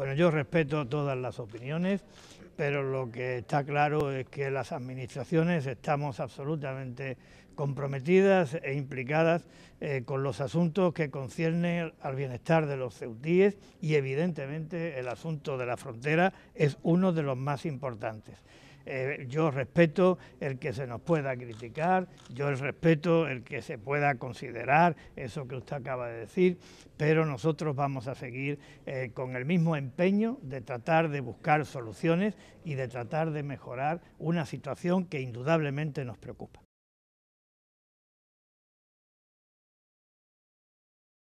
Bueno, yo respeto todas las opiniones, pero lo que está claro es que las administraciones estamos absolutamente comprometidas e implicadas eh, con los asuntos que conciernen al bienestar de los ceutíes y evidentemente el asunto de la frontera es uno de los más importantes. Eh, yo respeto el que se nos pueda criticar, yo respeto el que se pueda considerar eso que usted acaba de decir, pero nosotros vamos a seguir eh, con el mismo empeño de tratar de buscar soluciones y de tratar de mejorar una situación que indudablemente nos preocupa.